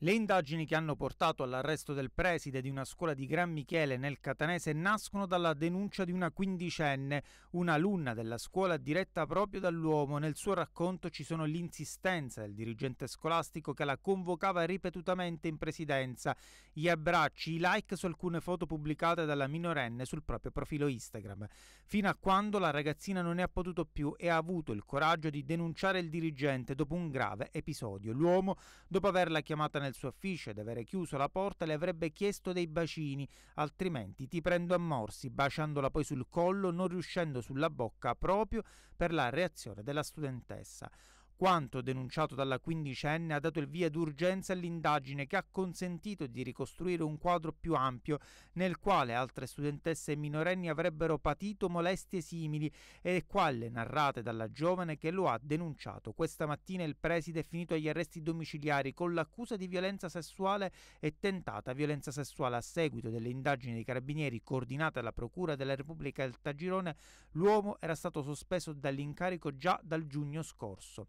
Le indagini che hanno portato all'arresto del preside di una scuola di Gran Michele nel Catanese nascono dalla denuncia di una quindicenne, un'alunna della scuola diretta proprio dall'uomo. Nel suo racconto ci sono l'insistenza del dirigente scolastico che la convocava ripetutamente in presidenza, gli abbracci, i like su alcune foto pubblicate dalla minorenne sul proprio profilo Instagram, fino a quando la ragazzina non ne ha potuto più e ha avuto il coraggio di denunciare il dirigente dopo un grave episodio. L'uomo, dopo averla chiamata nel nel suo ufficio ed avere chiuso la porta, le avrebbe chiesto dei bacini, altrimenti ti prendo a morsi, baciandola poi sul collo, non riuscendo sulla bocca proprio per la reazione della studentessa. Quanto denunciato dalla quindicenne ha dato il via d'urgenza all'indagine che ha consentito di ricostruire un quadro più ampio nel quale altre studentesse minorenni avrebbero patito molestie simili e quelle narrate dalla giovane che lo ha denunciato. Questa mattina il preside è finito agli arresti domiciliari con l'accusa di violenza sessuale e tentata violenza sessuale a seguito delle indagini dei carabinieri coordinate alla Procura della Repubblica del Tagirone, l'uomo era stato sospeso dall'incarico già dal giugno scorso.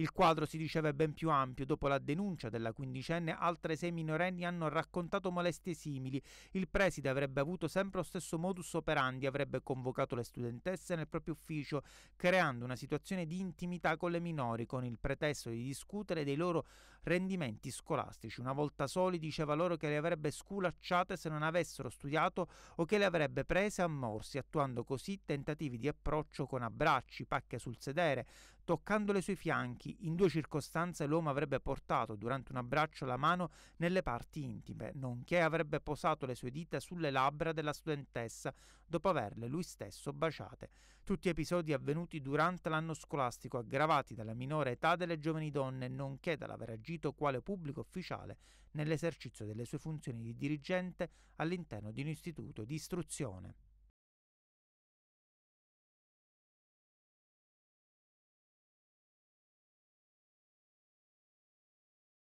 Il quadro si diceva ben più ampio. Dopo la denuncia della quindicenne, altre sei minorenni hanno raccontato molestie simili. Il preside avrebbe avuto sempre lo stesso modus operandi, avrebbe convocato le studentesse nel proprio ufficio, creando una situazione di intimità con le minori, con il pretesto di discutere dei loro rendimenti scolastici. Una volta soli diceva loro che le avrebbe sculacciate se non avessero studiato o che le avrebbe prese a morsi, attuando così tentativi di approccio con abbracci, pacche sul sedere, toccando le sui fianchi, Bianchi. In due circostanze l'uomo avrebbe portato durante un abbraccio la mano nelle parti intime, nonché avrebbe posato le sue dita sulle labbra della studentessa dopo averle lui stesso baciate. Tutti episodi avvenuti durante l'anno scolastico aggravati dalla minore età delle giovani donne, nonché dall'aver agito quale pubblico ufficiale nell'esercizio delle sue funzioni di dirigente all'interno di un istituto di istruzione.